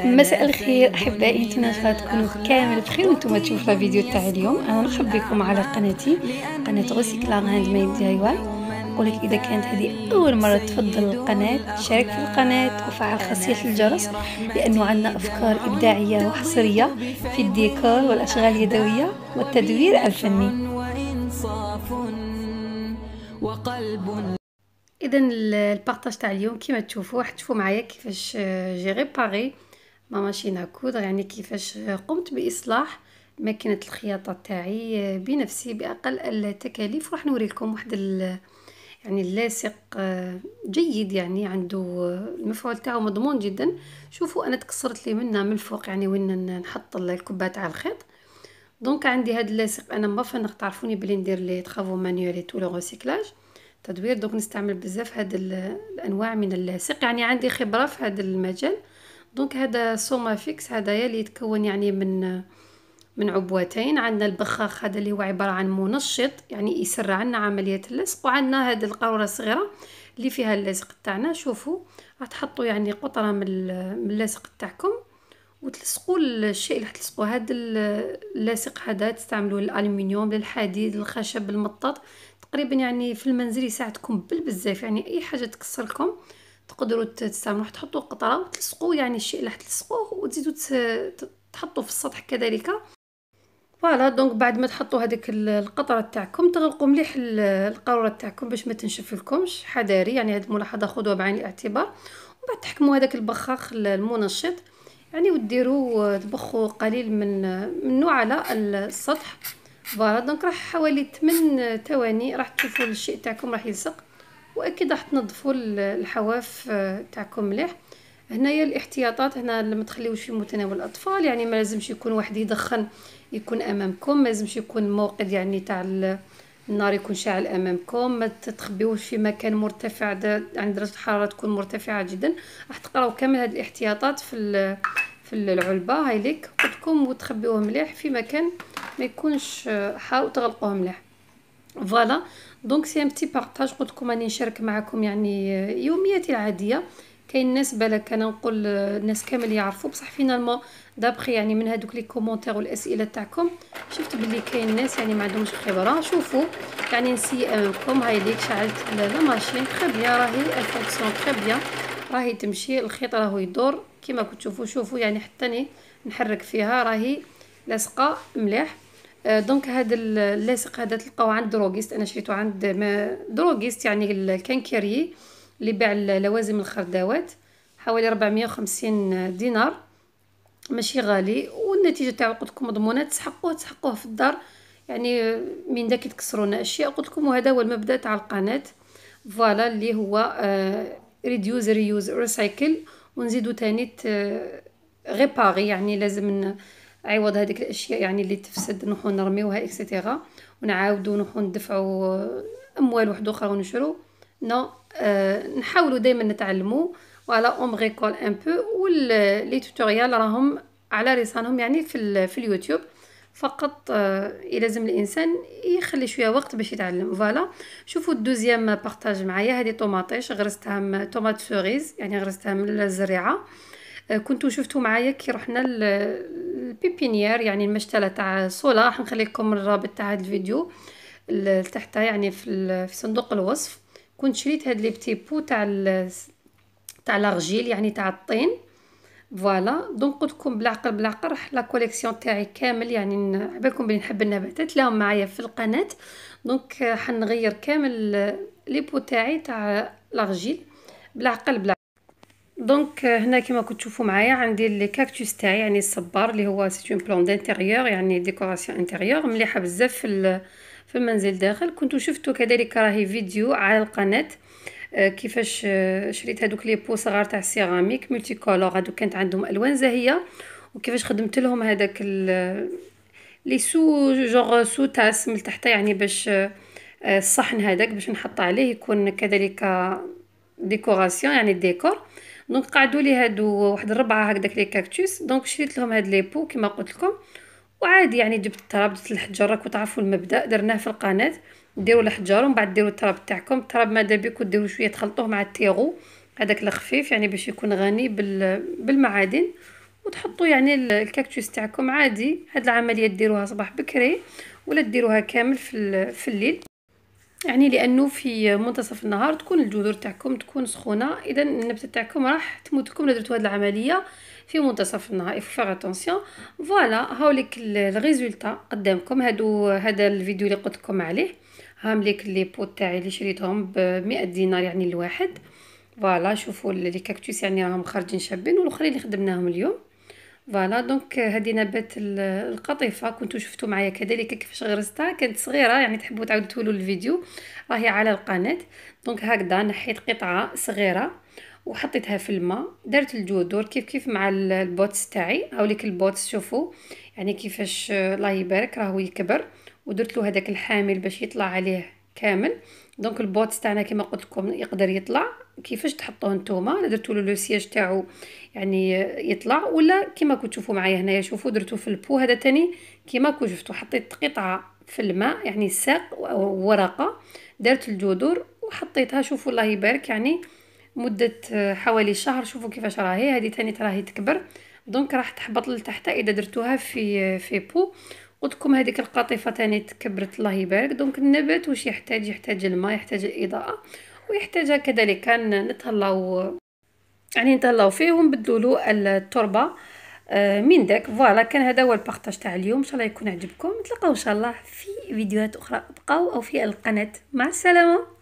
مساء الخير احبائي نتمنى تكونوا كامل بخير وانتم تشوفوا الفيديو تاع اليوم انا نرحب بكم على قناتي قناه غوسيكلا هاند ميد دي اي واي نقول لك اذا كانت هذه اول مره تفضل القناه شارك في القناه وفعل خاصيه الجرس لانه عندنا افكار ابداعيه وحصريه في الديكور والاشغال اليدويه والتدوير الفني وقلب اذا البارطاج تاع اليوم كما تشوفوا راح تشوفوا معايا كيفاش آه، جي ريباري ماشين هكود يعني كيفاش قمت باصلاح ماكينه الخياطه تاعي بنفسي باقل التكاليف راح نوريكم واحد يعني اللاصق جيد يعني عنده المفعول تاعو مضمون جدا شوفوا انا تكسرت لي منه من الفوق يعني وين نحط الكبه تاع الخيط دونك عندي هاد اللاصق انا مفنق تعرفوني بلي ندير لي طرافو مانيوالي تو لو ريسيكلاج تدوير دونك نستعمل بزاف هاد الانواع من اللاصق يعني عندي خبره في هاد المجال دونك هذا سوما فيكس هذايا اللي يتكون يعني من من عبوتين عندنا البخاخ هذا اللي هو عباره عن منشط يعني يسرع لنا عمليه اللصق وعندنا هذه القاروره الصغيره اللي فيها اللصق تاعنا شوفوا راح تحطوا يعني قطره من اللصق تاعكم وتلصقوا الشيء اللي تلصقوا هذا اللاصق هذا تستعملوا الالومنيوم للحديد الخشب المطاط تقريبا يعني في المنزل يساعدكم بالبزاف يعني اي حاجه تكسركم تقدروا تستعملوا تحطوا قطره وتلصقوا يعني الشيء اللي تلصقوه وتزيدوا تحطوا في السطح كذلك فوالا دونك بعد ما تحطوا هذيك القطره تاعكم تغلقوا مليح القاروره تاعكم باش ما تنشف لكمش حذاري يعني هذه الملاحظه خذوها بعين الاعتبار ومن بعد تحكموا هذاك البخاخ المنشط يعني وديروا تبخوا قليل من منو على السطح فوالا دونك راح حوالي 8 ثواني راح تشوفوا الشيء تاعكم راح يلصق واكيد راح تنظفوا الحواف آه، تاعكم مليح هنايا الاحتياطات هنا ما تخليوش في متناول الاطفال يعني ما لازمش يكون واحد يدخن يكون امامكم ما لازمش يكون موقد يعني تاع النار يكون شاعل امامكم ما تخبيوش في مكان مرتفع عند يعني درجه الحراره تكون مرتفعه جدا راح تقراو كامل هاد الاحتياطات في في العلبه هاي ليك قلتكم وتخبيوه مليح في مكان ما يكونش آه، حار وتغلقوه مليح فوالا دونك سي ان بتي بارطاج قلت لكم راني نشارك معكم يعني يومياتي العاديه كاين الناس بالك انا نقول الناس كامل يعرفوا بصح فينالمون دابخي يعني من هذوك لي كومونتير والاسئله تاعكم شفت بلي كاين ناس يعني ما عندهمش خبره شوفوا يعني نسي امامكم هاي ليك شعلت لا ماشين تري بيان راهي الفونكسيون تري بيان راهي تمشي الخيط راهو يدور كيما كنتو تشوفوا شوفوا يعني حتى نحرك فيها راهي لاصقه مليح آه، دونك هذا اللاصق هذا تلقاوه عند دروغيست انا شريته عند ما دروغيست يعني الكانكيري اللي باع لوازم الخردوات حوالي 450 دينار ماشي غالي والنتيجه تاعو قلت لكم مضمونه تسحقوه تسحقوه في الدار يعني من داك تكسرونا اشياء قلت لكم وهذا هو المبدا تاع القناه فوالا اللي هو ريديوز ريوز ريسايكل ونزيدو تاني ريباري يعني لازم عوض أيوة، هذيك الاشياء يعني اللي تفسد نحو نرميوها اكسيتيرا ونعاودو نحو ندفعو آه، اموال وحده اخرى ونشرو نو أه نحاولوا دائما نتعلموا ولا اون ريكول ان بو واللي توتوريال راهم على رسالهم يعني في, في اليوتيوب فقط آه لازم الانسان يخلي شويه وقت باش يتعلم فوالا شوفوا الدوزيام بارطاج معايا هذه طوماطيش غرستها من طوماط سوريز يعني غرستها من الزريعه آه كنتو شفتو معايا كي رحنا البيبينيير يعني المشتله تاع صلاح نخلي لكم الرابط تاع هذا الفيديو تحت يعني في, في صندوق الوصف كنت شريت هاد لي بتي بو تاع تاع لاغجيل يعني تاع الطين فوالا دونك قلت لكم بالعقل بالعقل راح لا كوليكسيون تاعي كامل يعني عبالكم بلي نحب النباتات لاهم معايا في القناه دونك حنغير كامل لي بو تاعي تاع لاغجيل بالعقل بلا دونك euh, هنا كما كنت تشوفوا معايا عندي لي كاكتوس تاعي يعني الصبار اللي هو سي اون بلون دانتيريور يعني ديكوراسيون انتيريور مليحه بزاف في في المنزل داخل كنتو شفتو كذلك راهي فيديو على القناه آه، كيفاش آه، شريت هذوك لي بو صغار تاع السيراميك ملتي كولور هذوك كانت عندهم الوان زاهيه وكيفاش خدمت لهم هذاك لي سو جوغ سو تاس من تحت يعني باش آه، الصحن هذاك باش نحط عليه يكون كذلك ديكوراسيون يعني ديكور دونك قعدوا لي هادو واحد الربعه هكداك لي كاكتوس دونك شريت لهم هاد لي بو كما قلت لكم وعادي يعني جبت التراب درت الحجر راكم تعرفوا المبدا درناه في القناه ديروا الحجر ومن بعد ديروا التراب تاعكم التراب ماذا بكم ديروا شويه تخلطوه مع التيغو هذاك الخفيف يعني باش يكون غني بالمعادن وتحطوا يعني الكاكتوس تاعكم عادي هاد العمليه ديروها صباح بكري ولا ديروها كامل في, في الليل يعني لانه في منتصف النهار تكون الجذور تاعكم تكون سخونه اذا النبته تاعكم راح تموت لكم درتوا هذه العمليه في منتصف النهار فيغ اتونسيون فوالا هاوليك الريزولتا قدامكم هادو هذا الفيديو اللي قلت لكم عليه ليك لي بوت تاعي اللي شريتهم ب 100 دينار يعني الواحد فوالا شوفوا لي كاكتوس يعني راهم خارجين شابين والاخرين اللي خدمناهم اليوم فوالا دونك euh, هذه نبات القطيفه كنتو شفتو معايا كذلك كيفاش غرستها كانت صغيره يعني تحبوا تعاودوا تولوا الفيديو راهي على القناه دونك هكذا نحيت قطعه صغيره وحطيتها في الماء درت الجذور كيف كيف مع البوتس تاعي هاوليك البوتس شوفوا يعني كيفاش آه، الله يبارك راهو يكبر ودرت له هذاك الحامل باش يطلع عليه كامل دونك البوتس تاعنا كما قلت لكم يقدر يطلع كيفاش تحطوه نتوما انا درتو له لو سياج تاعو يعني يطلع ولا كما كنتو تشوفوا معايا هنايا شوفوا درتو في البو هذا تاني كما كنت شفتو حطيت قطعه في الماء يعني ساق ورقه درت الجذور وحطيتها شوفوا الله يبارك يعني مده آه، حوالي شهر شوفوا كيفاش راهي هذه تاني تراهي تكبر دونك راح تحبط لتحت اذا درتوها في آه، في بو وتكون هذيك القطيفه تاني تكبرت الله يبارك دونك النبات واش يحتاج يحتاج الماء يحتاج الاضاءه ويحتاج كذلك نتهلاو يعني نتهلاو فيه ونبدلو له التربه آه، من داك فوالا كان هذا هو البارطاج تاع اليوم ان شاء الله يكون عجبكم نتلاقاو ان شاء الله في فيديوهات اخرى بقاو او في القناه مع السلامه